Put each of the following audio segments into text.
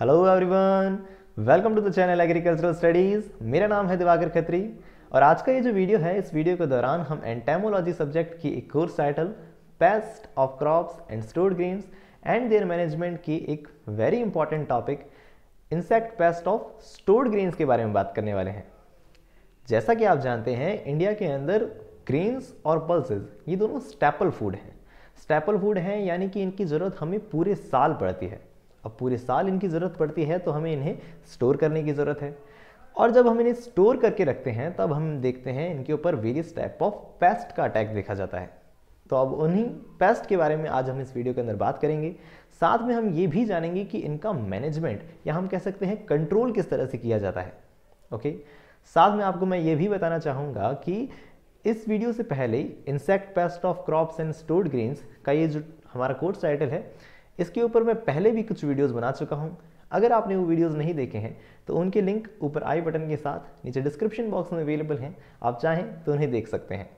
Hello everyone welcome to the channel agricultural studies मेरा नाम है दिवाकर खत्री और आज का ये जो वीडियो है इस वीडियो के दौरान हम एंटेमोलॉजी सब्जेक्ट की एक course title pest of crops and stored greens and their management की एक very important topic insect pest of stored greens के बारे में बात करने वाले हैं जैसा कि आप जानते हैं इंडिया के अंदर ग्रीन्स और पल्सेज ये दोनों स्टैपल फूड हैं स्टैपल फूड हैं यानी कि इनकी ज़रूरत हमें पूरे साल पड़ती है अब पूरे साल इनकी ज़रूरत पड़ती है तो हमें इन्हें स्टोर करने की ज़रूरत है और जब हम इन्हें स्टोर करके रखते हैं तब हम देखते हैं इनके ऊपर वेरियस टाइप ऑफ पेस्ट का अटैक देखा जाता है तो अब उन्हीं पेस्ट के बारे में आज हम इस वीडियो के अंदर बात करेंगे साथ में हम ये भी जानेंगे कि इनका मैनेजमेंट या हम कह सकते हैं कंट्रोल किस तरह से किया जाता है ओके साथ में आपको मैं ये भी बताना चाहूँगा कि इस वीडियो से पहले insect pest of crops and stored greens का ये जो हमारा कोर्स टाइटल है इसके ऊपर मैं पहले भी कुछ वीडियोस बना चुका हूँ अगर आपने वो वीडियोस नहीं देखे हैं तो उनके लिंक ऊपर आई बटन के साथ नीचे डिस्क्रिप्शन बॉक्स में अवेलेबल हैं आप चाहें तो उन्हें देख सकते हैं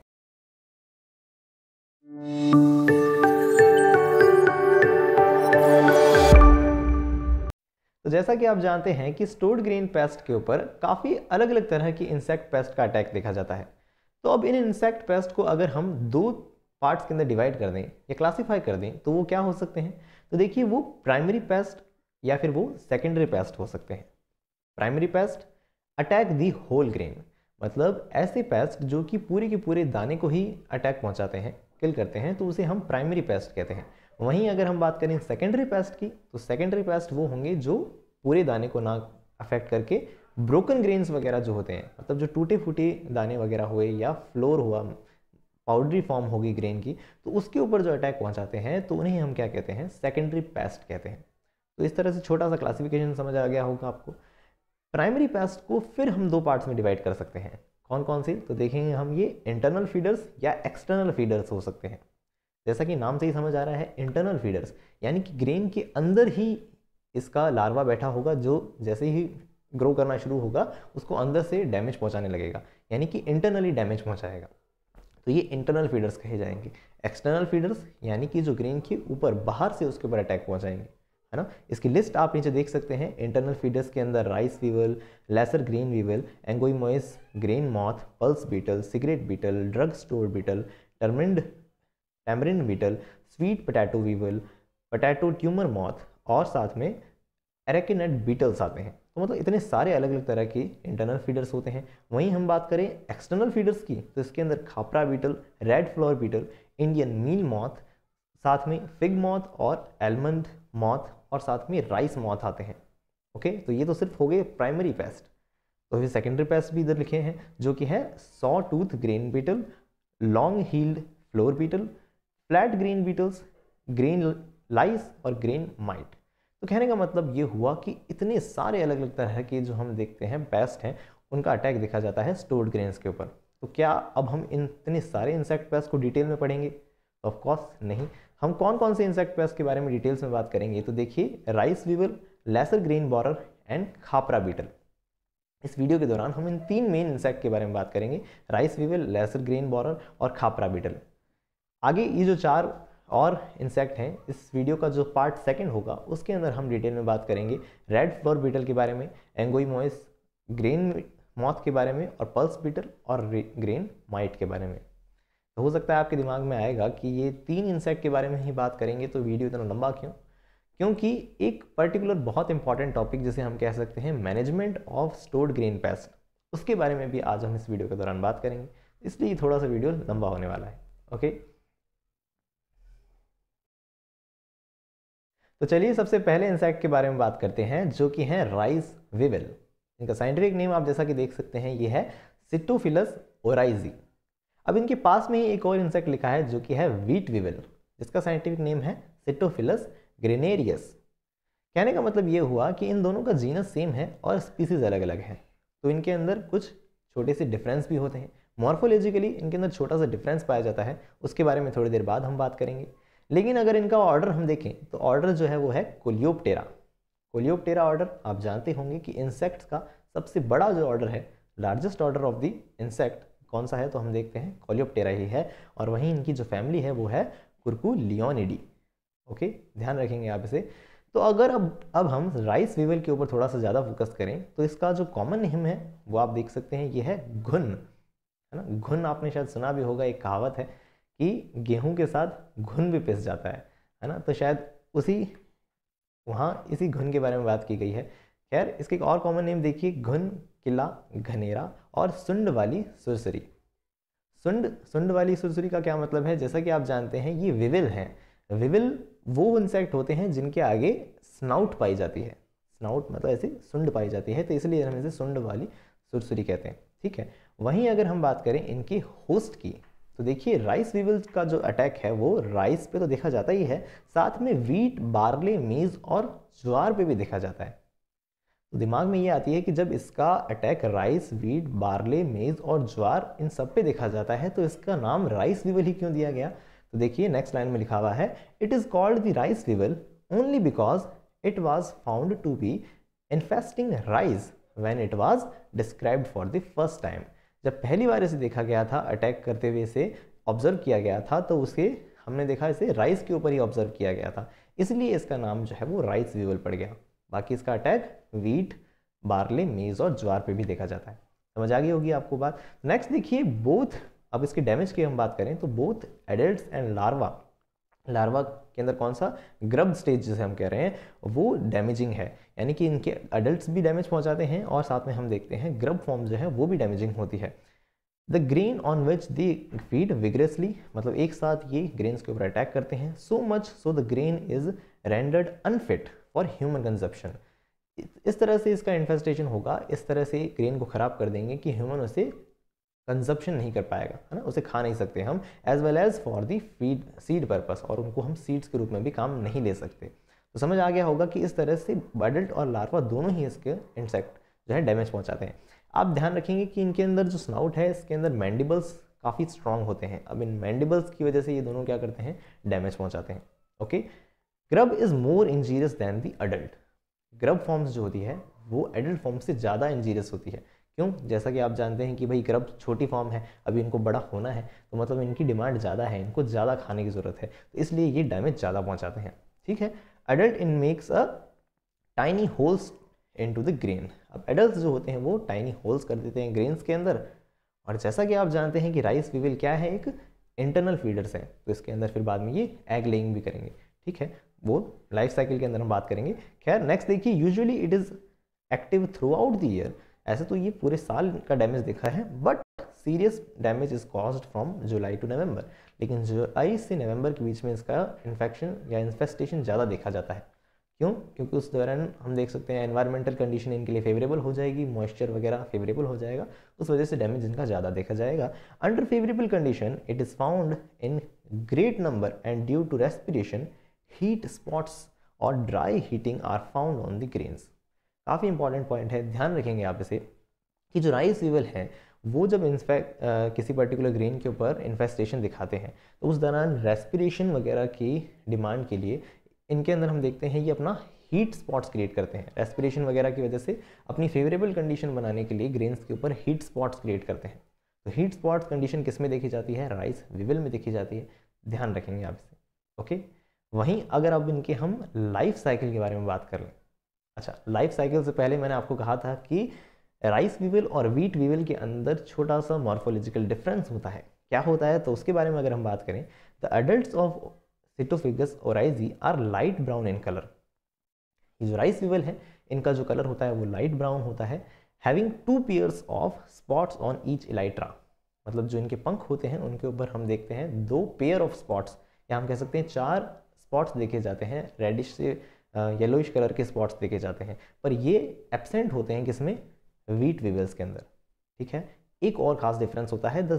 तो जैसा कि आप जानते हैं कि स्टोर्ड ग्रीन पेस्ट के ऊपर काफ़ी अलग अलग तरह की इंसेक्ट पेस्ट का अटैक देखा जाता है तो अब इन इंसेक्ट पेस्ट को अगर हम दो पार्ट्स के अंदर डिवाइड कर दें या क्लासिफाई कर दें तो वो क्या हो सकते हैं तो देखिए वो प्राइमरी पेस्ट या फिर वो सेकेंडरी पेस्ट हो सकते हैं primary pest attack the whole grain मतलब ऐसे पेस्ट जो कि पूरे के पूरे दाने को ही अटैक पहुंचाते हैं किल करते हैं तो उसे हम प्राइमरी पेस्ट कहते हैं वहीं अगर हम बात करें सेकेंडरी पेस्ट की तो सेकेंडरी पेस्ट वो होंगे जो पूरे दाने को ना अफेक्ट करके ब्रोकन ग्रेन्स वगैरह जो होते हैं मतलब जो टूटे फूटे दाने वगैरह हुए या फ्लोर हुआ पाउडरी फॉर्म होगी ग्रेन की तो उसके ऊपर जो अटैक पहुंचाते हैं तो उन्हें हम क्या कहते हैं सेकेंडरी पेस्ट कहते हैं तो इस तरह से छोटा सा क्लासिफिकेशन समझ आ गया होगा आपको प्राइमरी पेस्ट को फिर हम दो पार्ट्स में डिवाइड कर सकते हैं कौन कौन सी तो देखेंगे हम ये इंटरनल फीडर्स या एक्सटर्नल फीडर्स हो सकते हैं जैसा कि नाम से ही समझ आ रहा है इंटरनल फीडर्स यानी कि ग्रेन के अंदर ही इसका लार्वा बैठा होगा जो जैसे ही ग्रो करना शुरू होगा उसको अंदर से डैमेज पहुंचाने लगेगा यानी कि इंटरनली डैमेज पहुंचाएगा तो ये इंटरनल फीडर्स कहे जाएंगे एक्सटर्नल फीडर्स यानी कि जो ग्रेन के ऊपर बाहर से उसके ऊपर अटैक पहुँचाएंगे है ना इसकी लिस्ट आप नीचे देख सकते हैं इंटरनल फीडर्स के अंदर rice weevil lesser green weevil Angoumois green moth pulse beetle cigarette beetle drug store beetle tamarind tamarind beetle sweet potato weevil potato tuber moth और साथ में एरेकिनेट बीटल्स आते हैं तो मतलब इतने सारे अलग अलग तरह के इंटरनल फीडर्स होते हैं वहीं हम बात करें एक्सटर्नल फीडर्स की तो इसके अंदर khapra beetle red flour beetle Indian meal moth साथ में फिग मॉथ और एलमंड मॉथ और साथ में राइस मॉथ आते हैं ओके तो ये तो सिर्फ हो गए प्राइमरी पेस्ट तो फिर सेकेंडरी पेस्ट भी इधर लिखे हैं जो कि है saw tooth grain beetle long heeled flour beetle flat grain beetles grain lice और ग्रीन माइट तो कहने का मतलब ये हुआ कि इतने सारे अलग अलग तरह के जो हम देखते हैं पेस्ट हैं उनका अटैक देखा जाता है स्टोर्ड ग्रेन्स के ऊपर तो क्या अब हम इन इतने सारे इंसेक्ट पेस्ट को डिटेल में पढ़ेंगे ऑफकोर्स नहीं हम कौन कौन से इंसेक्ट पेस्ट के बारे में डिटेल्स में बात करेंगे तो देखिए rice weevil lesser grain borer and khapra beetle इस वीडियो के दौरान हम इन तीन मेन इंसेक्ट के बारे में बात करेंगे rice weevil lesser grain borer और खापरा बीटल आगे ये जो चार और इंसेक्ट हैं इस वीडियो का जो पार्ट सेकंड होगा उसके अंदर हम डिटेल में बात करेंगे रेड फ्लोर बीटल के बारे में एंगोईमोइस ग्रीन मॉथ के बारे में और पल्स बीटल और ग्रीन माइट के बारे में तो हो सकता है आपके दिमाग में आएगा कि ये तीन इंसेक्ट के बारे में ही बात करेंगे तो वीडियो इतना लंबा क्यों क्योंकि एक पर्टिकुलर बहुत इंपॉर्टेंट टॉपिक जिसे हम कह सकते हैं management of stored grain pest उसके बारे में भी आज हम इस वीडियो के दौरान बात करेंगे इसलिए थोड़ा सा वीडियो लंबा होने वाला है ओके तो चलिए सबसे पहले इंसेक्ट के बारे में बात करते हैं जो कि हैं राइस विविल इनका साइंटिफिक नेम आप जैसा कि देख सकते हैं ये है सिटोफिलस ओराइजी अब इनके पास में ही एक और इंसेक्ट लिखा है जो कि है वीट विविल जिसका साइंटिफिक नेम है सिटोफिलस ग्रेनेरियस कहने का मतलब ये हुआ कि इन दोनों का जीनस सेम है और स्पीसीज अलग अलग हैं तो इनके अंदर कुछ छोटे से डिफरेंस भी होते हैं मॉर्फोलॉजिकली इनके अंदर छोटा सा डिफरेंस पाया जाता है उसके बारे में थोड़ी देर बाद हम बात करेंगे लेकिन अगर इनका ऑर्डर हम देखें तो ऑर्डर जो है वो है कोलियोप्टेरा कोलियोप्टेरा ऑर्डर आप जानते होंगे कि इंसेक्ट्स का सबसे बड़ा जो ऑर्डर है largest order of the insect कौन सा है तो हम देखते हैं कोलियोप्टेरा ही है और वहीं इनकी जो फैमिली है वो है कुरकुलियोनिडी ओके ध्यान रखेंगे आप इसे तो अगर अब अब हम राइस वीवल के ऊपर थोड़ा सा ज़्यादा फोकस करें तो इसका जो कॉमन नेम है वो आप देख सकते हैं ये है घुन है ना घुन आपने शायद सुना भी होगा एक कहावत है कि गेहूं के साथ घुन भी पिस जाता है है ना तो शायद उसी वहाँ इसी घुन के बारे में बात की गई है खैर इसके एक और कॉमन नेम देखिए घुन किला घनेरा और सुंड वाली सुरसरी सुंड सुंड वाली सुरसुरी का क्या मतलब है जैसा कि आप जानते हैं ये विविल हैं विविल वो इंसेक्ट होते हैं जिनके आगे स्नाउट पाई जाती है स्नाउट मतलब ऐसे सुंड पाई जाती है तो इसलिए हम इसे सुंड वाली सुरसुरी कहते हैं ठीक है वहीं अगर हम बात करें इनके होस्ट की तो देखिए राइस वीवल का जो अटैक है वो राइस पे तो देखा जाता ही है साथ में वीट बार्ले मेज़ और ज्वार पे भी देखा जाता है तो दिमाग में ये आती है कि जब इसका अटैक राइस वीट बार्ले मेज़ और ज्वार इन सब पे देखा जाता है तो इसका नाम राइस वीवल ही क्यों दिया गया तो देखिए नेक्स्ट लाइन में लिखा हुआ है it is called the rice weevil only because it was found to be infesting rice when it was described for the first time जब पहली बार इसे देखा गया था अटैक करते हुए इसे ऑब्जर्व किया गया था तो उसके हमने देखा इसे राइस के ऊपर ही ऑब्जर्व किया गया था इसलिए इसका नाम जो है वो राइस वीवल पड़ गया बाकी इसका अटैक वीट बार्ले मेज और ज्वार पे भी देखा जाता है समझ आ गई होगी आपको बात नेक्स्ट देखिए बोथ अब इसके डैमेज की हम बात करें तो both adult and larva larva के अंदर कौन सा ग्रब स्टेज जिसे हम कह रहे हैं वो डैमेजिंग है यानी कि इनके अडल्ट भी डैमेज पहुँचाते हैं और साथ में हम देखते हैं ग्रब फॉर्म जो है वो भी डैमेजिंग होती है the grain on which they feed vigorously मतलब एक साथ ये ग्रेन्स के ऊपर अटैक करते हैं so much so the grain is rendered unfit for human consumption इस तरह से इसका इन्फेस्टेशन होगा इस तरह से ग्रेन को ख़राब कर देंगे कि ह्यूमन उसे कंजप्शन नहीं कर पाएगा है ना उसे खा नहीं सकते हम as well as for the feed seed purpose और उनको हम सीड्स के रूप में भी काम नहीं ले सकते तो समझ आ गया होगा कि इस तरह से बडल्ट और लार्वा दोनों ही इसके इंसेक्ट जो है डैमेज पहुंचाते हैं आप ध्यान रखेंगे कि इनके अंदर जो स्नाउट है इसके अंदर मैंडिबल्स काफ़ी स्ट्रॉन्ग होते हैं अब इन मैंडिबल्स की वजह से ये दोनों क्या करते हैं डैमेज पहुँचाते हैं okay grub is more injurious than the adult grub forms जो होती है वो एडल्ट फॉर्म से ज़्यादा इंजीरियस होती है क्यों जैसा कि आप जानते हैं कि भाई ग्रब छोटी फॉर्म है अभी इनको बड़ा होना है तो मतलब इनकी डिमांड ज़्यादा है इनको ज़्यादा खाने की ज़रूरत है तो इसलिए ये डैमेज ज़्यादा पहुँचाते हैं ठीक है adult in makes a tiny holes into the grain अब एडल्ट जो होते हैं वो टाइनी होल्स कर देते हैं ग्रेन्स के अंदर और जैसा कि आप जानते हैं कि राइस वीविल क्या है एक इंटरनल फीडर्स हैं तो इसके अंदर फिर बाद में ये एग लेइंग भी करेंगे ठीक है वो लाइफ साइकिल के अंदर हम बात करेंगे खैर नेक्स्ट देखिए usually it is active throughout the year ऐसे तो ये पूरे साल का डैमेज देखा है but serious damage is cause from July to November लेकिन जुलाई से नवंबर के बीच में इसका इन्फेक्शन या इन्फेस्टेशन ज़्यादा देखा जाता है क्यों क्योंकि उस दौरान हम देख सकते हैं एनवायरमेंटल कंडीशन इनके लिए फेवरेबल हो जाएगी मॉइस्चर वगैरह फेवरेबल हो जाएगा उस वजह से डैमेज इनका ज़्यादा देखा जाएगा under favourable condition it is found in great number and due to respiration heat spots और dry heating are found on the grains काफ़ी इंपॉर्टेंट पॉइंट है ध्यान रखेंगे आप इसे कि जो राइस वीवल है वो जब इंस्पेक्ट किसी पर्टिकुलर ग्रेन के ऊपर इन्फेस्टेशन दिखाते हैं तो उस दौरान रेस्पिरेशन वगैरह की डिमांड के लिए इनके अंदर हम देखते हैं ये अपना हीट स्पॉट्स क्रिएट करते हैं रेस्पिरेशन वगैरह की वजह से अपनी फेवरेबल कंडीशन बनाने के लिए ग्रेन्स के ऊपर हीट स्पॉट्स क्रिएट करते हैं तो हीट स्पॉट्स कंडीशन किस में देखी जाती है राइस विविल में देखी जाती है ध्यान रखेंगे आप इसे ओके वहीं अगर अब इनके हम लाइफ साइकिल के बारे में बात कर लें अच्छा लाइफ साइकिल से पहले मैंने आपको कहा था कि राइस वीवल और वीट वीवल के अंदर छोटा सा मॉर्फोलॉजिकल डिफरेंस होता है क्या होता है तो उसके बारे में अगर हम बात करें the adult of Sitophilus oryzae are light brown in colour ये जो राइस वीवल है इनका जो कलर होता है वो लाइट ब्राउन होता है having two pairs of spots on each elytra मतलब जो इनके पंख होते हैं उनके ऊपर हम देखते हैं दो पेयर ऑफ स्पॉट्स या हम कह सकते हैं चार स्पॉट्स देखे जाते हैं रेडिश से येलोइश कलर के स्पॉट्स देखे जाते हैं पर ये एबसेंट होते हैं किसमें वीट वीवल्स के अंदर ठीक है एक और खास डिफरेंस होता है the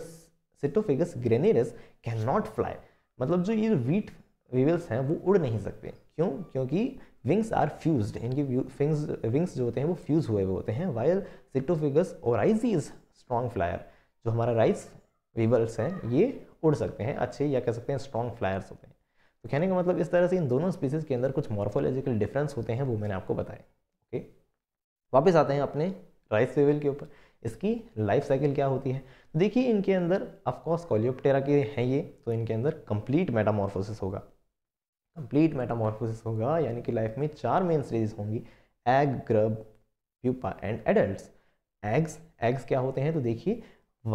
Sitophilus granarius can not fly मतलब जो ये वीट वीवल्स हैं वो उड़ नहीं सकते क्यों क्योंकि विंग्स आर फ्यूज इनकी विंग्स विंग्स जो होते हैं वो फ्यूज हुए हुए होते हैं वायर सिटोफिगस और इज स्ट्रॉन्ग फ्लायर जो हमारा राइस वीवल्स हैं ये उड़ सकते हैं अच्छे या कह सकते हैं स्ट्रॉन्ग फ्लायर्स होते हैं तो कहने का मतलब इस तरह से इन दोनों स्पीसीज के अंदर कुछ मॉर्फोलॉजिकल डिफरेंस होते हैं वो मैंने आपको बताए ओके वापस आते हैं अपने राइस सेविल के ऊपर इसकी लाइफ साइकिल क्या होती है तो देखिए इनके अंदर ऑफकोर्स कॉलियोप्टेरा के हैं ये तो इनके अंदर कंप्लीट मेटामॉर्फोसिस होगा कंप्लीट मेटामॉर्फोसिस होगा यानी कि लाइफ में चार मेन स्टेजेस होंगी egg grub pupa and adult eggs eggs क्या होते हैं तो देखिए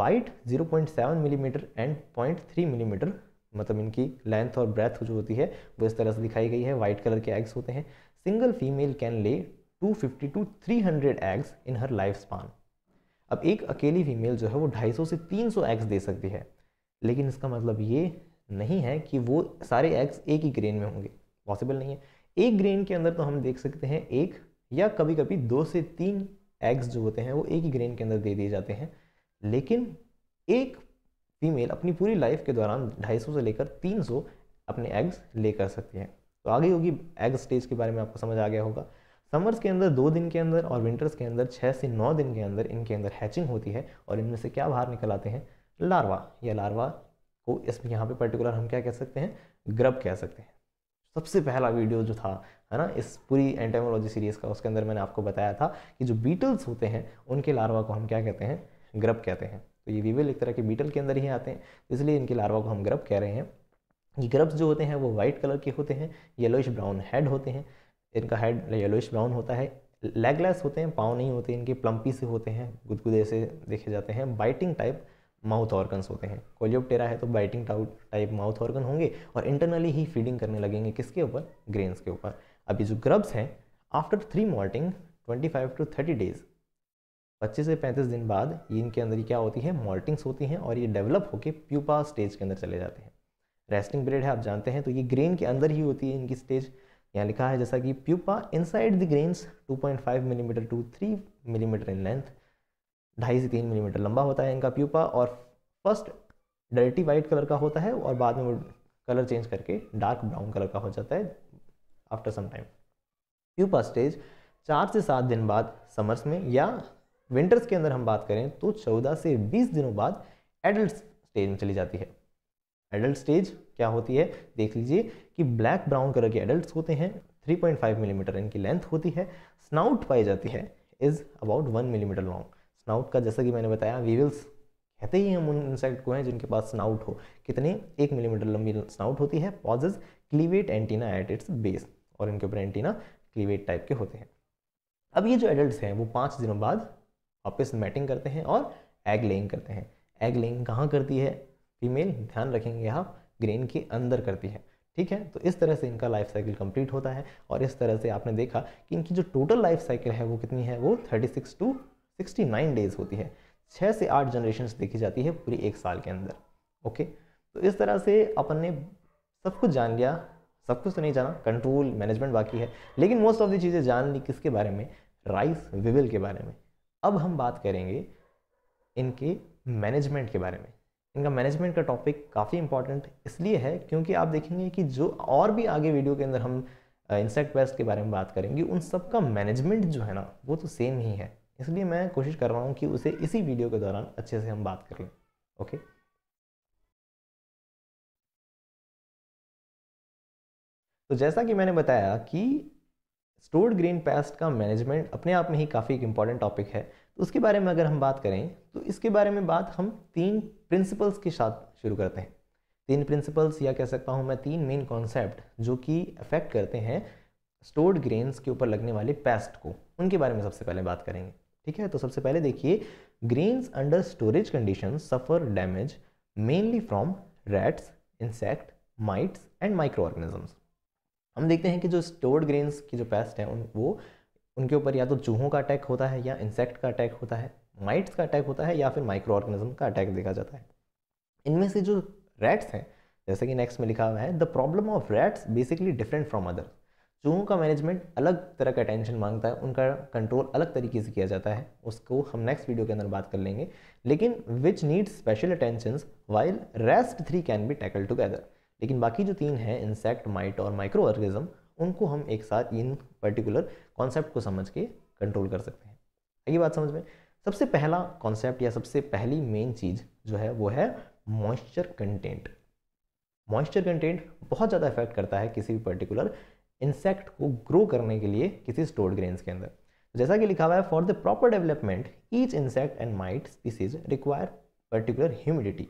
वाइट 0.7 मिलीमीटर एंड 0.3 मिलीमीटर मतलब इनकी लेंथ और ब्रेथ जो होती है वो इस तरह से दिखाई गई है वाइट कलर के एग्स होते हैं single female can lay 250 to 300 eggs in her life span अब एक अकेली फीमेल जो है वो 250 से 300 एग्स दे सकती है लेकिन इसका मतलब ये नहीं है कि वो सारे एग्स एक ही ग्रेन में होंगे पॉसिबल नहीं है एक ग्रेन के अंदर तो हम देख सकते हैं एक या कभी कभी दो से तीन एग्स जो होते हैं वो एक ही ग्रेन के अंदर दे दिए जाते हैं लेकिन एक फीमेल अपनी पूरी लाइफ के दौरान 250 से लेकर 300 अपने एग्स ले कर सकती हैं तो आगे होगी एग स्टेज के बारे में आपको समझ आ गया होगा समर्स के अंदर दो दिन के अंदर और विंटर्स के अंदर छः से नौ दिन के अंदर इनके अंदर हैचिंग होती है और इनमें से क्या बाहर निकल आते हैं लार्वा या लार्वा को इस यहाँ पे पर्टिकुलर हम क्या कह सकते हैं ग्रब कह सकते हैं सबसे पहला वीडियो जो था है ना इस पूरी एंटेमोलॉजी सीरीज़ का उसके अंदर मैंने आपको बताया था कि जो बीटल्स होते हैं उनके लार्वा को हम क्या कहते हैं ग्रब कहते हैं तो ये वीवेल एक तरह के बीटल के अंदर ही आते हैं तो इसलिए इनके लार्वा को हम ग्रब कह रहे हैं ये ग्रब्स जो होते हैं वो वाइट कलर के होते हैं येलोइश ब्राउन हेड होते हैं इनका हेड येलोइश ब्राउन होता है लेगलेस होते हैं पाँव नहीं होते इनके प्लम्पी से होते हैं गुदगुदे से देखे जाते हैं बाइटिंग टाइप माउथ ऑर्गन्स होते हैं कोलियोप्टेरा है तो बाइटिंग टाइप माउथ ऑर्गन होंगे और इंटरनली ही फीडिंग करने लगेंगे किसके ऊपर ग्रेन्स के ऊपर अभी जो ग्रब्स हैं after three twenty 25 to thirty days 25 से 35 दिन बाद ये इनके अंदर क्या होती है मोल्टिंग्स होती हैं और ये डेवलप होकर प्यूपा स्टेज के अंदर चले जाते हैं रेस्टिंग पीरियड है आप जानते हैं तो ये ग्रेन के अंदर ही होती है इनकी स्टेज यहाँ लिखा है जैसा कि pupa inside the grains 2.5 millimetre to 3 millimetre in length ढाई से तीन मिलीमीटर लंबा होता है इनका प्यूपा और फर्स्ट डर्टी वाइट कलर का होता है और बाद में वो कलर चेंज करके डार्क ब्राउन कलर का हो जाता है after some time pupa stage चार से सात दिन बाद समर्स में या विंटर्स के अंदर हम बात करें तो चौदह से बीस दिनों बाद एडल्ट स्टेज में चली जाती है एडल्ट स्टेज क्या होती है देख लीजिए कि ब्लैक ब्राउन कलर के एडल्ट होते हैं 3.5 मिलीमीटर mm इनकी लेंथ होती है स्नाउट पाई जाती है is about one millimetre long snout का जैसा कि मैंने बताया वीवल्स कहते ही हम उन इंसेक्ट को हैं जिनके पास स्नाउट हो कितने एक मिलीमीटर लंबी स्नाउट होती है possesses clavate antenna at its base और इनके ऊपर एंटीना क्लीवेट टाइप के होते हैं अब ये जो एडल्ट हैं वो पाँच दिनों बाद वापस मैटिंग करते हैं और एग लेइंग करते हैं एग लेइंग कहाँ करती है फीमेल ध्यान रखेंगे आप ग्रेन के अंदर करती है ठीक है तो इस तरह से इनका लाइफ साइकिल कंप्लीट होता है और इस तरह से आपने देखा कि इनकी जो टोटल लाइफ साइकिल है वो कितनी है वो 36 टू 69 डेज होती है छः से आठ जनरेशन देखी जाती है पूरी एक साल के अंदर ओके तो इस तरह से अपन ने सब कुछ जान लिया सब कुछ तो नहीं जाना कंट्रोल मैनेजमेंट बाकी है लेकिन मोस्ट ऑफ दी चीज़ें जान ली किसके बारे में राइस विविल के बारे में अब हम बात करेंगे इनके मैनेजमेंट के बारे में इनका मैनेजमेंट का टॉपिक काफ़ी इंपॉर्टेंट इसलिए है क्योंकि आप देखेंगे कि जो और भी आगे वीडियो के अंदर हम इंसेक्ट पेस्ट के बारे में बात करेंगे उन सब का मैनेजमेंट जो है ना वो तो सेम ही है इसलिए मैं कोशिश कर रहा हूँ कि उसे इसी वीडियो के दौरान अच्छे से हम बात कर लें ओके तो जैसा कि मैंने बताया कि स्टोर्ड ग्रीन पेस्ट का मैनेजमेंट अपने आप में ही काफ़ी एक इम्पॉर्टेंट टॉपिक है तो उसके बारे में अगर हम बात करें तो इसके बारे में बात हम तीन प्रिंसिपल्स के साथ शुरू करते हैं तीन प्रिंसिपल्स या कह सकता हूँ मैं तीन मेन कॉन्सेप्ट जो कि अफेक्ट करते हैं स्टोर्ड ग्रेन्स के ऊपर लगने वाले पेस्ट को उनके बारे में सबसे पहले बात करेंगे ठीक है तो सबसे पहले देखिए grains under storage condition suffer damage mainly from rats insect mites and microorganisms हम देखते हैं कि जो स्टोर्ड ग्रेन्स की जो पेस्ट है उन वो उनके ऊपर या तो चूहों का अटैक होता है या इंसेक्ट का अटैक होता है माइट्स का अटैक होता है या फिर माइक्रो ऑर्गेनिज्म का अटैक देखा जाता है इनमें से जो रैट्स हैं जैसे कि नेक्स्ट में लिखा हुआ है the problem of rats basically different from other चूहों का मैनेजमेंट अलग तरह का अटेंशन मांगता है उनका कंट्रोल अलग तरीके से किया जाता है उसको हम नेक्स्ट वीडियो के अंदर बात कर लेंगे लेकिन which needs special attention while rest three can be tackle together लेकिन बाकी जो तीन हैं इंसेक्ट माइट और माइक्रो ऑर्गेज़म उनको हम एक साथ इन पर्टिकुलर कॉन्सेप्ट को समझ के कंट्रोल कर सकते हैं आगे बात समझ में सबसे पहला कॉन्सेप्ट या सबसे पहली मेन चीज़ जो है वो है मॉइस्चर कंटेंट मॉइस्चर कंटेंट बहुत ज़्यादा इफेक्ट करता है किसी भी पर्टिकुलर इंसेक्ट को ग्रो करने के लिए किसी स्टोर्ड ग्रेन्स के अंदर जैसा कि लिखा हुआ है for the proper development each insect and mite species require particular humidity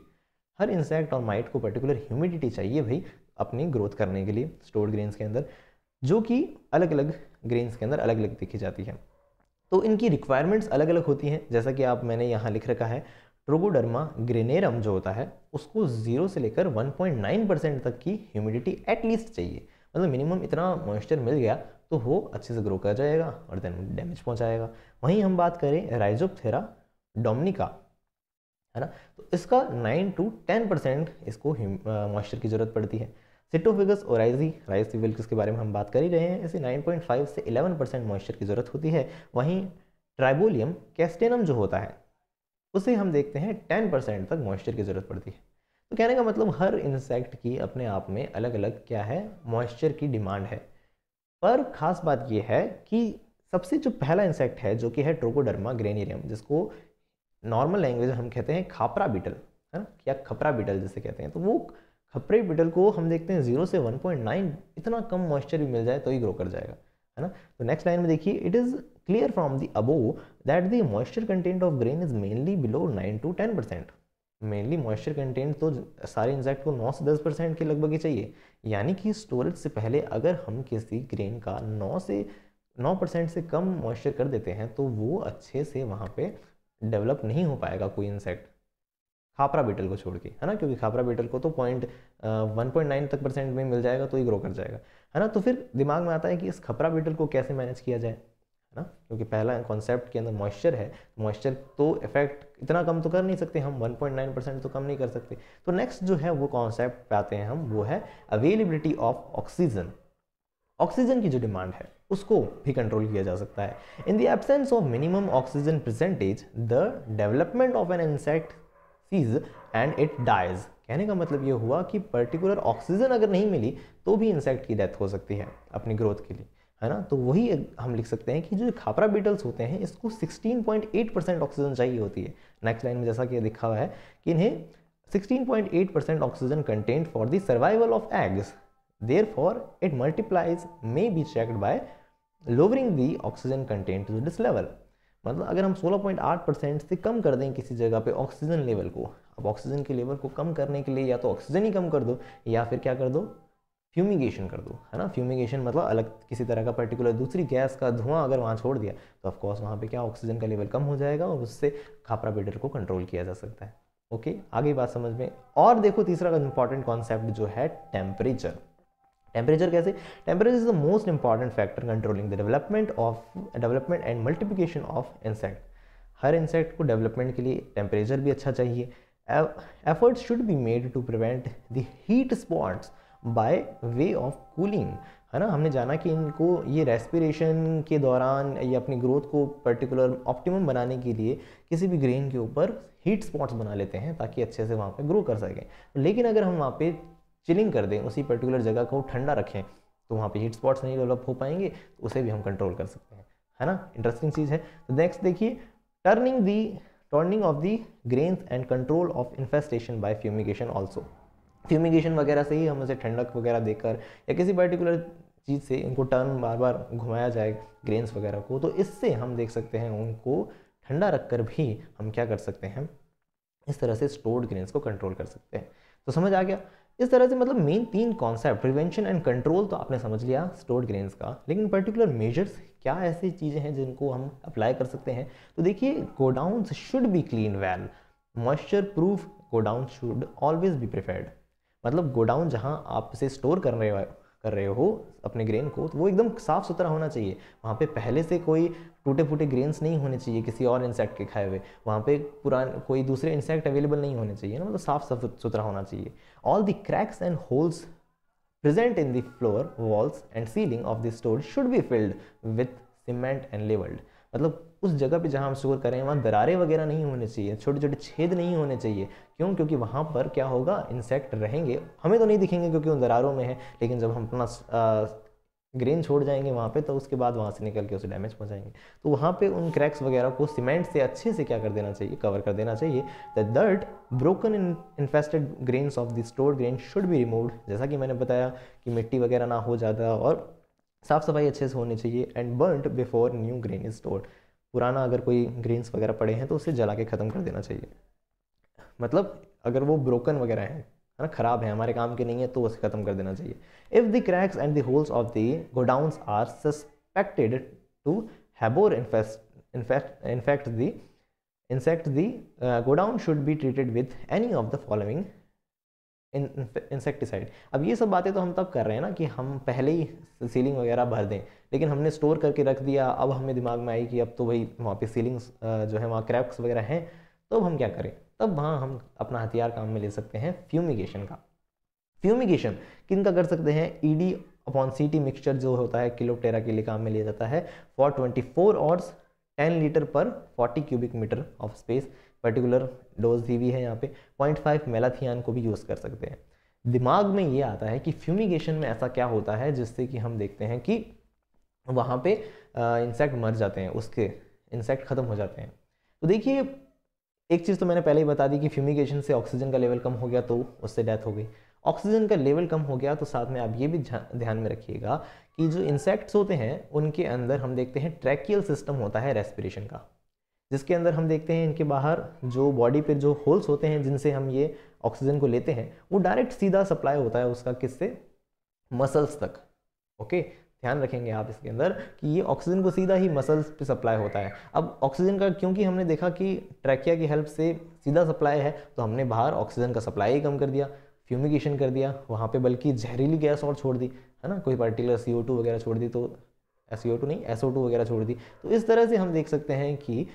हर इंसेक्ट और माइट को पर्टिकुलर ह्यूमिडिटी चाहिए भाई अपनी ग्रोथ करने के लिए स्टोर्ड ग्रेन्स के अंदर जो कि अलग अलग ग्रेन्स के अंदर अलग अलग देखी जाती है तो इनकी रिक्वायरमेंट्स अलग अलग होती हैं जैसा कि आप मैंने यहाँ लिख रखा है ट्रोगोडर्मा ग्रेनेरम जो होता है उसको जीरो से लेकर 1.9 परसेंट तक की ह्यूमिडिटी एटलीस्ट चाहिए मतलब मिनिमम इतना मॉइस्चर मिल गया तो वो अच्छे से ग्रो कर जाएगा और देन डैमेज पहुँचाएगा वहीं हम बात करें राइजोपथेरा डोमनिका है ना तो इसका नाइन टू टेन परसेंट इसको मॉइस्चर की ज़रूरत पड़ती है सिटोफिगस और राइजी राइस सिविल के बारे में हम बात कर ही रहे हैं इसे 9.5 से 11 परसेंट मॉइस्चर की ज़रूरत होती है वहीं ट्राइबोलियम कैस्टेनम जो होता है उसे हम देखते हैं टेन परसेंट तक मॉइस्चर की ज़रूरत पड़ती है तो कहने का मतलब हर इंसेक्ट की अपने आप में अलग अलग क्या है मॉइस्चर की डिमांड है पर खास बात यह है कि सबसे जो पहला इंसेक्ट है जो कि है ट्रोकोडर्मा ग्रेनेरियम जिसको नॉर्मल लैंग्वेज हम कहते हैं खापरा बीटल है ना या खपरा बीटल जिसे कहते हैं तो वो खपरे बीटल को हम देखते हैं जीरो से वन पॉइंट नाइन इतना कम मॉइस्चर भी मिल जाए तो ही ग्रो कर जाएगा है ना तो नेक्स्ट लाइन में देखिए it is clear from the above that the moisture content of grain is mainly below nine to ten percent mainly moisture content तो सारे इंसेक्ट को नौ से दस परसेंट के लगभग ही चाहिए यानी कि स्टोरेज से पहले अगर हम किसी ग्रेन का नौ से नौ परसेंट से कम मॉइस्चर कर देते हैं तो वो अच्छे से वहाँ पर डेवलप नहीं हो पाएगा कोई इंसेक्ट खापरा बीटल को छोड़ के है ना क्योंकि खापरा बीटल को तो पॉइंट वन पॉइंट नाइन तक परसेंट में मिल जाएगा तो ही ग्रो कर जाएगा है ना तो फिर दिमाग में आता है कि इस खपरा बीटल को कैसे मैनेज किया जाए है ना क्योंकि पहला कॉन्सेप्ट के अंदर मॉइस्चर है मॉइस्चर तो इफेक्ट इतना कम तो कर नहीं सकते हम 1.9 परसेंट तो कम नहीं कर सकते तो नेक्स्ट जो है वो कॉन्सेप्ट पे आते हैं हम वो है अवेलेबिलिटी ऑफ ऑक्सीजन ऑक्सीजन की जो डिमांड है उसको भी कंट्रोल किया जा सकता है in the absence of minimum oxygen percentage the development of an insect ceases and it dies कहने का मतलब ये हुआ कि पर्टिकुलर ऑक्सीजन अगर नहीं मिली तो भी इंसेक्ट की डेथ हो सकती है अपनी ग्रोथ के लिए है ना तो वही हम लिख सकते हैं कि जो खापरा बीटल्स होते हैं इसको 16.8 परसेंट ऑक्सीजन चाहिए होती है नेक्स्ट लाइन में जैसा कि लिखा हुआ है कि इन्हें 16.8 percent oxygen content for the survival of eggs Therefore, it multiplies may be checked by lowering the oxygen content to this level. मतलब अगर हम 16.8 परसेंट से कम कर दें किसी जगह पे ऑक्सीजन लेवल को अब ऑक्सीजन के लेवल को कम करने के लिए या तो ऑक्सीजन ही कम कर दो या फिर क्या कर दो फ्यूमिगेशन कर दो है ना फ्यूमिगेशन मतलब अलग किसी तरह का पर्टिकुलर दूसरी गैस का धुआं अगर वहाँ छोड़ दिया तो ऑफकोर्स वहाँ पे क्या ऑक्सीजन का लेवल कम हो जाएगा और उससे खापरा बेडर को कंट्रोल किया जा सकता है ओके आगे बात समझ में और देखो तीसरा इंपॉर्टेंट कॉन्सेप्ट जो है टेम्परेचर टेम्परेचर कैसे temperature is the most important factor controlling the development of development and multiplication of insect हर इंसेक्ट को डेवलपमेंट के लिए टेम्परेचर भी अच्छा चाहिए efforts should be made to prevent the heat spots by way of cooling है ना हमने जाना कि इनको ये रेस्पिरेशन के दौरान या अपनी ग्रोथ को पर्टिकुलर ऑप्टिमम बनाने के लिए किसी भी ग्रेन के ऊपर हीट स्पॉट्स बना लेते हैं ताकि अच्छे से वहाँ पे ग्रो कर सकें लेकिन अगर हम वहाँ पे चिलिंग कर दें उसी पर्टिकुलर जगह को ठंडा रखें तो वहाँ पे हीट स्पॉट्स नहीं डेवलप हो पाएंगे तो उसे भी हम कंट्रोल कर सकते हैं है ना इंटरेस्टिंग चीज़ है तो नेक्स्ट देखिए turning the turning of the grains and control of infestation by fumigation also fumigation वगैरह से ही हम उसे ठंडक वगैरह देकर या किसी पर्टिकुलर चीज़ से इनको टर्न बार बार घुमाया जाए ग्रेन्स वगैरह को तो इससे हम देख सकते हैं उनको ठंडा रखकर भी हम क्या कर सकते हैं इस तरह से स्टोर्ड ग्रेन्स को कंट्रोल कर सकते हैं तो समझ आ गया इस तरह से मतलब मेन तीन कॉन्सेप्ट प्रिवेंशन एंड कंट्रोल तो आपने समझ लिया स्टोर्ड ग्रेन्स का लेकिन पर्टिकुलर मेजर्स क्या ऐसी चीज़ें हैं जिनको हम अप्लाई कर सकते हैं तो देखिए godowns should be clean well moisture proof godown should always be preferred मतलब गोडाउन जहाँ आप इसे स्टोर कर रहे हो कर रहे हो अपने ग्रेन को तो वो एकदम साफ़ सुथरा होना चाहिए वहाँ पे पहले से कोई टूटे फूटे ग्रेन्स नहीं होने चाहिए किसी और इंसेक्ट के खाए हुए वहाँ पे पुरान कोई दूसरे इंसेक्ट अवेलेबल नहीं होने चाहिए ना मतलब साफ़ सुथरा होना चाहिए all the cracks and holes present in the floor walls and ceiling of this store should be filled with cement and levelled मतलब उस जगह पे जहाँ हम स्टोर करें वहाँ दरारें वगैरह नहीं होने चाहिए छोटे छोटे छेद नहीं होने चाहिए क्यों क्योंकि वहाँ पर क्या होगा इंसेक्ट रहेंगे हमें तो नहीं दिखेंगे क्योंकि उन दरारों में है लेकिन जब हम अपना ग्रेन छोड़ जाएंगे वहाँ पे तो उसके बाद वहाँ से निकल के उसे डैमेज पहुँचाएंगे तो वहाँ पे उन क्रैक्स वगैरह को सीमेंट से अच्छे से क्या कर देना चाहिए कवर कर देना चाहिए the dirt broken infested grains of the store grain should be removed जैसा कि मैंने बताया कि मिट्टी वगैरह ना हो ज़्यादा और साफ़ सफाई अच्छे से होनी चाहिए and burned before new grain is stored पुराना अगर कोई ग्रेन्स वगैरह पड़े हैं तो उसे जला के ख़त्म कर देना चाहिए मतलब अगर वो ब्रोकन वगैरह हैं है ना ख़राब है हमारे काम के नहीं है तो उसे ख़त्म कर देना चाहिए if the cracks and the holes of the godowns are suspected to harbour infect the insect the godown should be treated with any of the following insecticide अब ये सब बातें तो हम तब कर रहे हैं ना कि हम पहले ही सीलिंग वगैरह भर दें लेकिन हमने स्टोर करके रख दिया अब हमें दिमाग में आई कि अब तो भाई वहाँ पे सीलिंग्स जो है वहाँ क्रैक्स वगैरह हैं तो अब हम क्या करें तब वहाँ हम अपना हथियार काम में ले सकते हैं फ्यूमिगेशन का फ्यूमिगेशन किन का कर सकते हैं D upon C T mixture जो होता है किलोटेरा के लिए काम में लिया जाता है for twenty four hours ten litre per forty cubic metre of space particular dose दी हुई है यहाँ पे 0.5 मेलाथियन को भी यूज़ कर सकते हैं दिमाग में ये आता है कि फ्यूमिगेशन में ऐसा क्या होता है जिससे कि हम देखते हैं कि वहाँ पे इंसेक्ट मर जाते हैं उसके इंसेक्ट ख़त्म हो जाते हैं तो देखिए एक चीज़ तो मैंने पहले ही बता दी कि फ्यूमिगेशन से ऑक्सीजन का लेवल कम हो गया तो उससे डेथ हो गई ऑक्सीजन का लेवल कम हो गया तो साथ में आप ये भी ध्यान में रखिएगा कि जो इंसेक्ट्स होते हैं उनके अंदर हम देखते हैं ट्रैकियल सिस्टम होता है रेस्पिरेशन का जिसके अंदर हम देखते हैं इनके बाहर जो बॉडी पे जो होल्स होते हैं जिनसे हम ये ऑक्सीजन को लेते हैं वो डायरेक्ट सीधा सप्लाई होता है उसका किससे मसल्स तक ओके ध्यान रखेंगे आप इसके अंदर कि ये ऑक्सीजन को सीधा ही मसल्स पे सप्लाई होता है अब ऑक्सीजन का क्योंकि हमने देखा कि ट्रैकिया की हेल्प से सीधा सप्लाई है तो हमने बाहर ऑक्सीजन का सप्लाई ही कम कर दिया फ्यूमिगेशन कर दिया वहाँ पे बल्कि जहरीली गैस और छोड़ दी है ना कोई पर्टिकुलर सी वगैरह छोड़ दी तो सी नहीं एस वगैरह छोड़ दी तो इस तरह से हम देख सकते हैं कि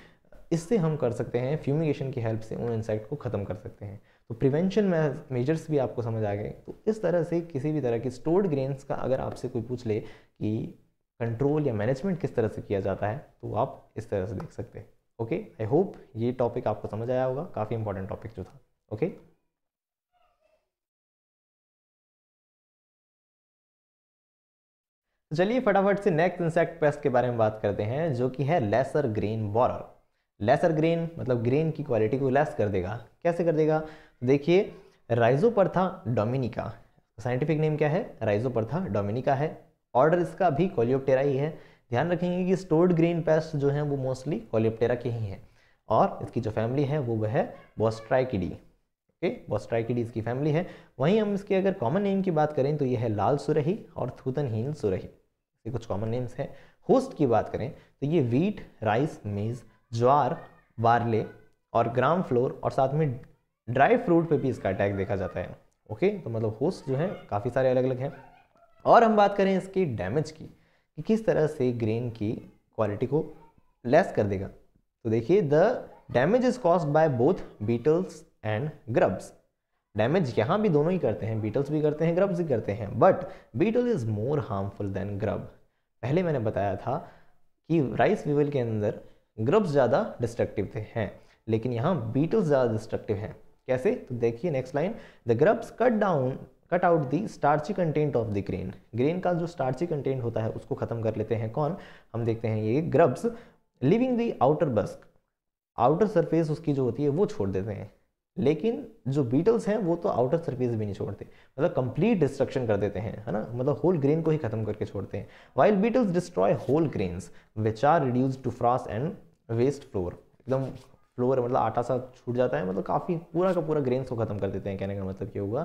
इससे हम कर सकते हैं फ्यूमिगेशन की हेल्प से उन इंसेक्ट को ख़त्म कर सकते हैं तो प्रिवेंशन मेजर्स भी आपको समझ आ गए तो इस तरह से किसी भी तरह के स्टोर्ड ग्रेन्स का अगर आपसे कोई पूछ ले कि कंट्रोल या मैनेजमेंट किस तरह से किया जाता है तो आप इस तरह से देख सकते हैं ओके आई होप ये टॉपिक आपको समझ आया होगा काफ़ी इंपॉर्टेंट टॉपिक जो था ओके okay? चलिए फटाफट से नेक्स्ट इंसेक्ट पेस्ट के बारे में बात करते हैं जो कि है lesser grain borer lesser grain मतलब ग्रेन की क्वालिटी को लेस कर देगा कैसे कर देगा देखिए राइजोपर्था डोमिनिका साइंटिफिक नेम क्या है राइजोपर्था डोमिनिका है ऑर्डर इसका भी कोलियोप्टेरा ही है ध्यान रखेंगे कि स्टोर्ड ग्रीन पेस्ट जो है वो मोस्टली कोलियोप्टेरा के ही हैं और इसकी जो फैमिली है वो वह है बॉस्ट्राइकिडी ओके बॉस्ट्राइकिडी इसकी फैमिली है वहीं हम इसके अगर कॉमन नेम की बात करें तो ये है लाल सुरही और थूतनहीन सुरही ये कुछ कॉमन नेम्स हैं होस्ट की बात करें तो ये वीट राइस मेज़ ज्वार वारले और ग्राम फ्लोर और साथ में ड्राई फ्रूट पे भी इसका अटैक देखा जाता है ओके तो मतलब होस्ट जो है काफ़ी सारे अलग अलग हैं और हम बात करें इसकी डैमेज की कि किस तरह से ग्रेन की क्वालिटी को लेस कर देगा तो देखिए the damage is cause by both beetles and grubs damage यहाँ भी दोनों ही करते हैं बीटल्स भी करते हैं ग्रब्स भी करते हैं but beetle is more harmful than grub पहले मैंने बताया था कि राइस वीवल के अंदर ग्रुप्स ज़्यादा डिस्ट्रक्टिव थे हैं लेकिन यहाँ बीटल्स ज़्यादा डिस्ट्रक्टिव हैं कैसे तो देखिए next line the grubs cut down cut out the starchy content of the grain grain का जो स्टार्ची कंटेंट होता है उसको ख़त्म कर लेते हैं कौन हम देखते हैं ये grubs living the outer husk outer surface उसकी जो होती है वो छोड़ देते हैं लेकिन जो बीटल्स हैं वो तो आउटर सरफेस भी नहीं छोड़ते मतलब कंप्लीट डिस्ट्रक्शन कर देते हैं है ना मतलब होल ग्रेन को ही खत्म करके छोड़ते हैं while beetles destroy whole grains which are reduce to frass and waste flour एकदम फ्लोर मतलब आटा सा छूट जाता है मतलब काफ़ी पूरा का पूरा ग्रेन्स को ख़त्म कर देते हैं कहने का मतलब क्या हुआ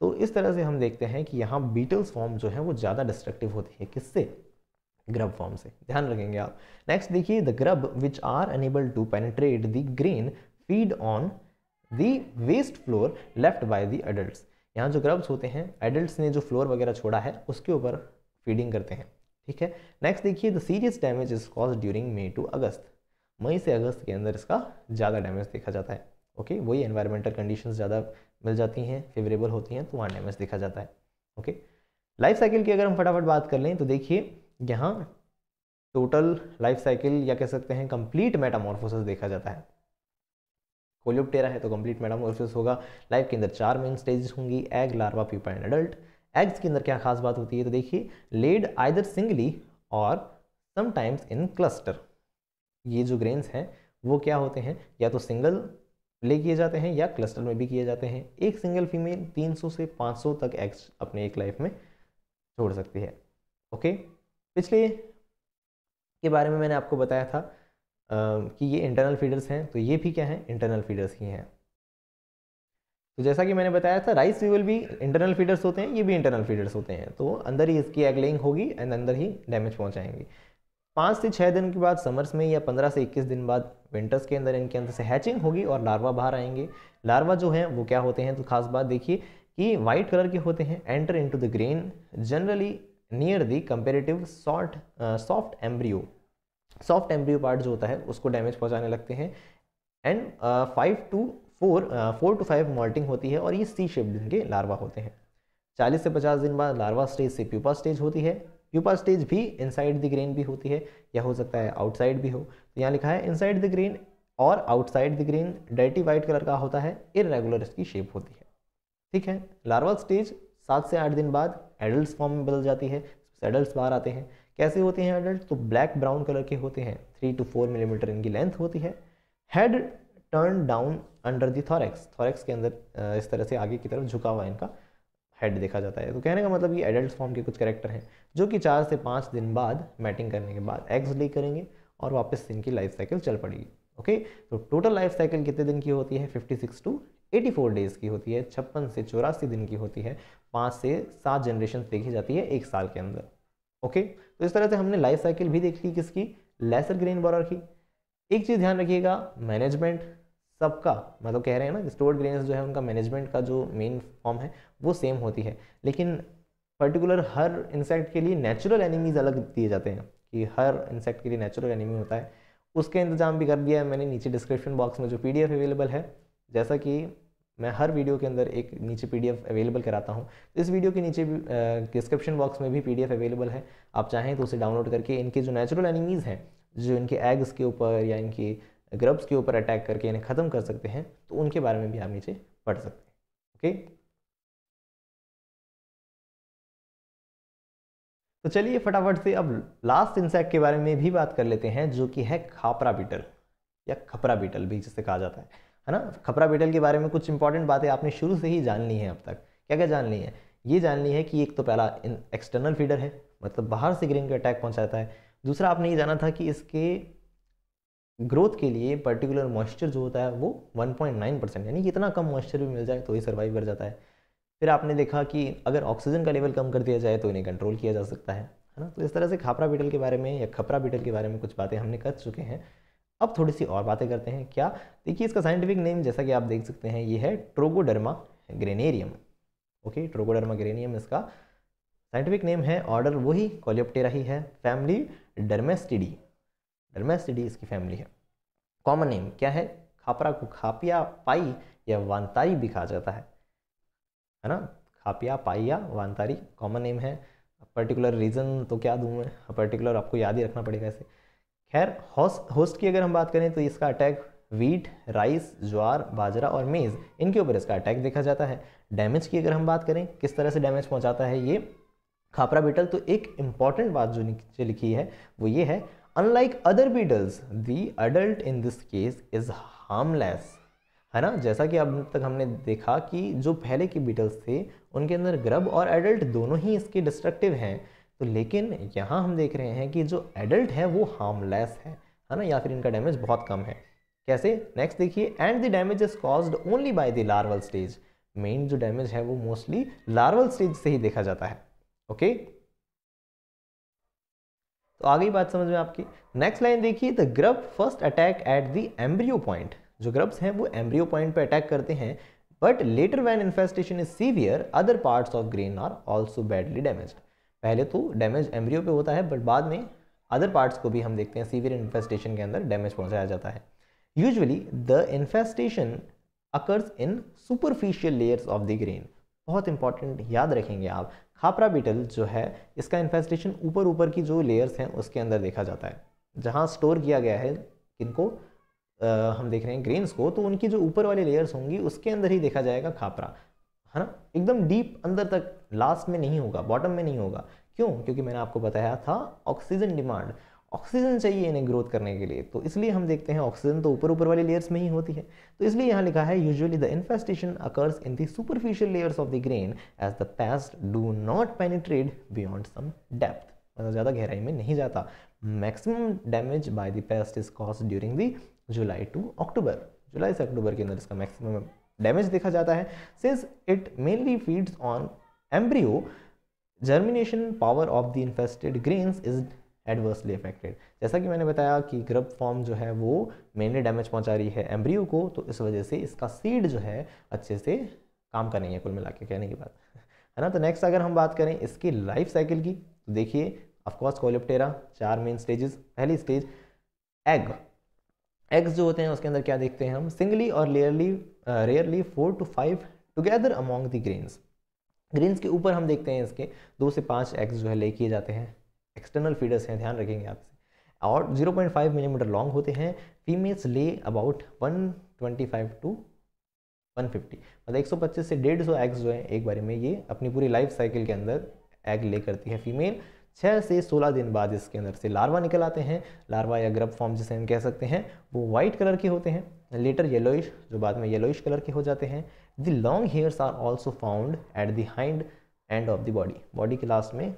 तो इस तरह से हम देखते हैं कि यहाँ बीटल्स फॉर्म जो है वो ज़्यादा डिस्ट्रक्टिव होती है किससे ग्रब फॉर्म से ध्यान रखेंगे आप नेक्स्ट देखिए the grub which are unable to penetrate the grain feed on the waste flour left by the adult यहाँ जो ग्रब्स होते हैं एडल्ट ने जो फ्लोर वगैरह छोड़ा है उसके ऊपर फीडिंग करते हैं ठीक है नेक्स्ट देखिए the serious damage is cause during May to August मई से अगस्त के अंदर इसका ज़्यादा डैमेज देखा जाता है ओके वही एनवायरमेंटल कंडीशन ज़्यादा मिल जाती हैं फेवरेबल होती हैं तो वहाँ डैमेज देखा जाता है ओके लाइफ साइकिल की अगर हम फटाफट बात कर लें तो देखिए यहाँ टोटल लाइफ साइकिल या कह सकते हैं कंप्लीट मेटामॉर्फोसिस देखा जाता है कोलियोप्टेरा है तो कंप्लीट मेटामॉर्फोसिस होगा लाइफ के अंदर चार मेन स्टेज होंगी egg larva pupa and adult eggs के अंदर क्या खास बात होती है तो देखिए लेड आइदर सिंगली और समटाइम्स इन क्लस्टर ये जो ग्रेन्स हैं वो क्या होते हैं या तो सिंगल ले किए जाते हैं या क्लस्टर में भी किए जाते हैं एक सिंगल फीमेल 300 से 500 तक एग्स अपने एक लाइफ में छोड़ सकती है ओके पिछले के बारे में मैंने आपको बताया था आ, कि ये इंटरनल फीडर्स हैं तो ये भी क्या हैं इंटरनल फीडर्स ही हैं तो जैसा कि मैंने बताया था राइस वीवल भी इंटरनल फीडर्स होते हैं ये भी इंटरनल फीडर्स होते हैं तो अंदर ही इसकी एग लेइंग होगी एंड अंदर ही डैमेज पहुंचाएंगे पाँच से छः दिन के बाद समर्स में या पंद्रह से इक्कीस दिन बाद विंटर्स के अंदर इनके अंदर से हैचिंग होगी और लार्वा बाहर आएंगे लार्वा जो है वो क्या होते हैं तो खास बात देखिए कि वाइट कलर के होते हैं enter into the grain generally near the comparative soft soft embryo soft embryo part जो होता है उसको डैमेज पहुंचाने लगते हैं and five to four four to five moulting होती है और ये सी शेप्ड इनके लार्वा होते हैं चालीस से पचास दिन बाद लार्वा स्टेज से प्यूपा स्टेज होती है प्यूपा स्टेज भी इनसाइड द ग्रेन भी होती है या हो सकता है आउटसाइड भी हो तो यहाँ लिखा है इनसाइड द ग्रेन और outside the grain dirty white colour का होता है इरेगुलर इसकी शेप होती है ठीक है लार्वल स्टेज सात से आठ दिन बाद एडल्ट फॉर्म में बदल जाती है एडल्ट बाहर आते हैं कैसे होते हैं एडल्ट तो ब्लैक ब्राउन कलर के होते हैं थ्री टू फोर मिलीमीटर इनकी लेंथ होती है head turn down under the thorax thorax के अंदर इस तरह से आगे की तरफ झुका हुआ इनका हेड देखा जाता है तो कहने का मतलब ये एडल्ट फॉर्म के कुछ करेक्टर हैं जो कि चार से पाँच दिन बाद मैटिंग करने के बाद एग्स ले करेंगे और वापस इनकी लाइफ साइकिल चल पड़ेगी ओके तो टोटल लाइफ साइकिल कितने दिन की होती है 56 टू 84 डेज़ की होती है छप्पन से चौरासी दिन की होती है पाँच से सात जनरेशन देखी जाती है एक साल के अंदर ओके तो इस तरह से हमने लाइफ साइकिल भी देख ली किसकी लेसर ग्रीन बॉर्डर की एक चीज़ ध्यान रखिएगा मैनेजमेंट सबका मतलब कह रहे हैं ना स्टोर्ड ग्रेन्स जो है उनका मैनेजमेंट का जो मेन फॉर्म है वो सेम होती है लेकिन पर्टिकुलर हर इंसेक्ट के लिए नेचुरल एनिमीज़ अलग दिए जाते हैं कि हर इंसेक्ट के लिए नेचुरल एनिमी होता है उसके इंतजाम भी कर दिया है मैंने नीचे डिस्क्रिप्शन बॉक्स में जो पी अवेलेबल है जैसा कि मैं हर वीडियो के अंदर एक नीचे पी अवेलेबल कराता हूँ इस वीडियो के नीचे भी डिस्क्रिप्शन बॉक्स में भी पी अवेलेबल है आप चाहें तो उसे डाउनलोड करके इनके जो नेचुरल एनिमीज़ हैं जो इनके एग्स के ऊपर या इनकी ग्रब्स के ऊपर अटैक करके इन्हें ख़त्म कर सकते हैं तो उनके बारे में भी आप नीचे पढ़ सकते हैं ओके तो चलिए फटाफट से अब लास्ट इंसेक्ट के बारे में भी बात कर लेते हैं जो कि है खापरा बीटल या खपरा बीटल भी जिसे कहा जाता है है ना खपरा बीटल के बारे में कुछ इंपॉर्टेंट बातें आपने शुरू से ही जान ली हैं अब तक क्या क्या जान ली है ये जान ली है कि एक तो पहला एक्सटर्नल फीडर है मतलब बाहर से ग्रीन का अटैक पहुंचाता है दूसरा आपने ये जाना था कि इसके ग्रोथ के लिए पर्टिकुलर मॉइस्चर जो होता है वो 1.9 परसेंट यानी इतना कम मॉइस्चर भी मिल जाए तो ही सर्वाइव कर जाता है फिर आपने देखा कि अगर ऑक्सीजन का लेवल कम कर दिया जाए तो इन्हें कंट्रोल किया जा सकता है है ना तो इस तरह से खापरा बीटल के बारे में या खपरा बीटल के बारे में कुछ बातें हमने कर चुके हैं अब थोड़ी सी और बातें करते हैं क्या देखिए इसका साइंटिफिक नेम जैसा कि आप देख सकते हैं ये है Trogoderma granarium okay Trogoderma granarium इसका साइंटिफिक नेम है ऑर्डर वही कॉलियोप्टेरा ही है फैमिली डर्मेस्टिडी डर्मेस्टिडी इसकी फैमिली है कॉमन नेम क्या है खापरा को खापिया पाई या वानतारी भी कहा जाता है है ना खापिया पाई या वानतारी कॉमन नेम है पर्टिकुलर रीज़न तो क्या दूँ मैं पर्टिकुलर आपको याद ही रखना पड़ेगा इसे खैर होस्ट होस्ट की अगर हम बात करें तो इसका attack wheat rice jowar bajra और मेज़ इनके ऊपर इसका अटैक देखा जाता है डैमेज की अगर हम बात करें किस तरह से डैमेज पहुंचाता है ये खापरा बीटल तो एक इम्पॉर्टेंट बात जो नीचे लिखी है वो ये है unlike other beetles the adult in this case is harmless है ना जैसा कि अब तक हमने देखा कि जो पहले के बीटल्स थे उनके अंदर ग्रब और एडल्ट दोनों ही इसके डिस्ट्रक्टिव हैं तो लेकिन यहाँ हम देख रहे हैं कि जो एडल्ट है वो हार्मलेस है है ना या फिर इनका डैमेज बहुत कम है कैसे नेक्स्ट देखिए and the damage is caused only by the larval stage main जो डैमेज है वो मोस्टली लार्वल स्टेज से ही देखा जाता है ओके okay? तो आ गई बात समझ में आपकी नेक्स्ट लाइन देखिए the grub first attack at the embryo point जो ग्रब्स हैं वो एम्ब्रियो पॉइंट पे अटैक करते हैं but later when infestation is severe other parts of grain are also badly damage पहले तो डैमेज एम्ब्रियो पे होता है बट बाद में अदर पार्ट्स को भी हम देखते हैं सीवियर इन्फेस्टेशन के अंदर डैमेज पहुंचाया जाता है usually the infestation occurs in superficial layers of the grain बहुत इंपॉर्टेंट याद रखेंगे आप खापरा बीटल जो है इसका इन्फेस्टेशन ऊपर ऊपर की जो लेयर्स हैं उसके अंदर देखा जाता है जहाँ स्टोर किया गया है किनको आ, हम देख रहे हैं ग्रेन्स को तो उनकी जो ऊपर वाली लेयर्स होंगी उसके अंदर ही देखा जाएगा खापरा है ना एकदम डीप अंदर तक लास्ट में नहीं होगा बॉटम में नहीं होगा क्यों क्योंकि मैंने आपको बताया था ऑक्सीजन डिमांड ऑक्सीजन चाहिए इन्हें ग्रोथ करने के लिए तो इसलिए हम देखते हैं ऑक्सीजन तो ऊपर ऊपर वाली लेयर्स में ही होती है तो इसलिए यहाँ लिखा है usually the infestation occurs in the superficial layers of the grain as the pest do not penetrate beyond some depth मतलब ज़्यादा गहराई में नहीं जाता maximum damage by the pest is cause during the July to October July से October के अंदर इसका मैक्सिमम डैमेज देखा जाता है since it mainly feeds on embryo germination power of the infested grains is adversely affected जैसा कि मैंने बताया कि ग्रब फॉर्म जो है वो मेनली डैमेज पहुंचा रही है एम्ब्रियो को तो इस वजह से इसका सीड जो है अच्छे से काम कर नहीं है कुल मिला के कहने की बात है ना तो नेक्स्ट अगर हम बात करें इसकी लाइफ साइकिल की तो देखिए ऑफकोर्स कोलिप्टेरा चार मेन स्टेजेस पहली स्टेज एग एग्स जो होते हैं उसके अंदर क्या देखते हैं हम सिंगली और लेयरली rarely four to five together among the grains grains के ऊपर हम देखते हैं इसके दो से पाँच एग्स जो है ले किए जाते हैं एक्सटर्नल फीडर्स हैं ध्यान रखेंगे आप और 0.5 मिलीमीटर लॉन्ग होते हैं फीमेल्स ले अबाउट 125 टू 150 मतलब 125 से 150 एग्स जो हैं एक बार में ये अपनी पूरी लाइफ साइकिल के अंदर एग ले करती है फीमेल छः से सोलह दिन बाद इसके अंदर से लार्वा निकल आते हैं लार्वा या ग्रब फॉर्म जिसे हम कह सकते हैं वो वाइट कलर के होते हैं लेटर येलोइश जो बाद में येलोइश कलर के हो जाते हैं the long hairs are also found at the hind end of the body body के लास्ट में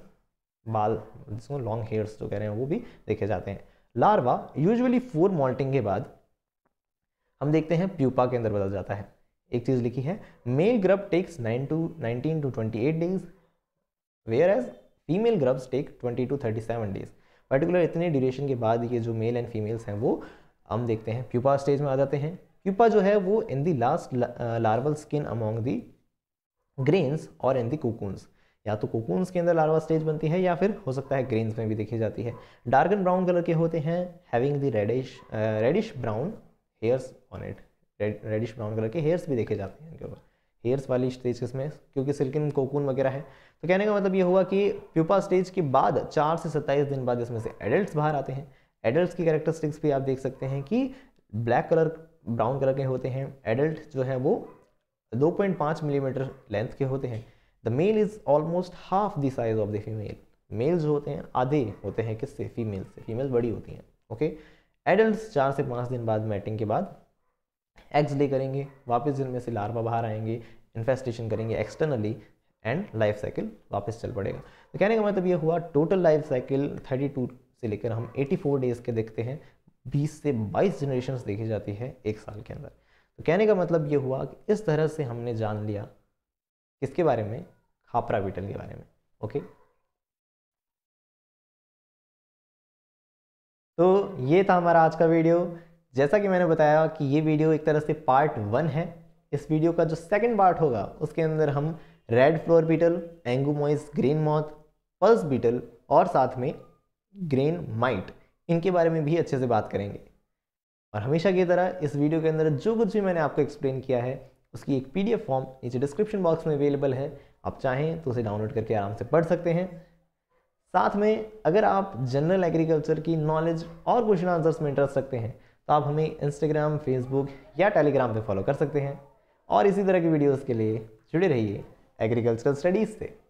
बाल जिसको लॉन्ग हेयर्स जो कह रहे हैं वो भी देखे जाते हैं लार्वा यूजुअली फोर मॉल्टिंग के बाद हम देखते हैं प्यूपा के अंदर बदल जाता है एक चीज़ लिखी है male grub takes nine to nineteen to twenty eight days whereas female grubs take twenty to thirty seven days particular इतने ड्यूरेशन के बाद ये जो मेल एंड फीमेल्स हैं वो हम देखते हैं प्यूपा स्टेज में आ जाते हैं प्यूपा जो है वो in the last larval skin among the grains और इन दी कोकून्स या तो कोकून्स के अंदर लार्वा स्टेज बनती है या फिर हो सकता है ग्रेन्स में भी देखी जाती है डार्क एंड ब्राउन कलर के होते हैं having the reddish reddish brown hairs on it reddish brown colour के हेयर्स भी देखे जाते हैं इनके ऊपर हेयर्स वाली स्टेज इसमें क्योंकि सिल्किन कोकून वगैरह है तो कहने का मतलब ये हुआ कि प्यूपा स्टेज के बाद चार से सत्ताईस दिन बाद इसमें से एडल्ट बाहर आते हैं एडल्ट की कैरेक्टरिस्टिक्स भी आप देख सकते हैं कि ब्लैक कलर ब्राउन कलर के होते हैं एडल्ट जो है वो 2.5 मिलीमीटर लेंथ के होते हैं the male is almost half the size of the female males होते हैं आधे होते हैं किससे फीमेल से फीमेल बड़ी होती हैं ओके एडल्ट चार से पाँच दिन बाद मैटिंग के बाद एग्स ले करेंगे वापस जिनमें से लार्वा बाहर आएंगे इन्फेस्टेशन करेंगे एक्सटर्नली एंड लाइफ साइकिल वापस चल पड़ेगा तो कहने का मतलब ये हुआ टोटल लाइफ साइकिल 32 से लेकर हम 84 डेज़ के देखते हैं 20 से 22 जनरेशन देखी जाती है एक साल के अंदर तो कहने का मतलब ये हुआ कि इस तरह से हमने जान लिया किसके बारे में खापरा बीटल के बारे में ओके तो ये था हमारा आज का वीडियो जैसा कि मैंने बताया कि ये वीडियो एक तरह से पार्ट वन है इस वीडियो का जो सेकंड पार्ट होगा उसके अंदर हम red flour beetle Angoumois grain moth pulse beetle और साथ में ग्रीन माइट इनके बारे में भी अच्छे से बात करेंगे और हमेशा की तरह इस वीडियो के अंदर जो कुछ भी मैंने आपको एक्सप्लेन किया है उसकी एक पीडीएफ फॉर्म नीचे डिस्क्रिप्शन बॉक्स में अवेलेबल है आप चाहें तो उसे डाउनलोड करके आराम से पढ़ सकते हैं साथ में अगर आप जनरल एग्रीकल्चर की नॉलेज और क्वेश्चन आंसर्स में इंटरेस्ट रखते हैं तो आप हमें इंस्टाग्राम फेसबुक या टेलीग्राम पे फॉलो कर सकते हैं और इसी तरह की वीडियोस के लिए जुड़े रहिए एग्रीकल्चरल स्टडीज़ से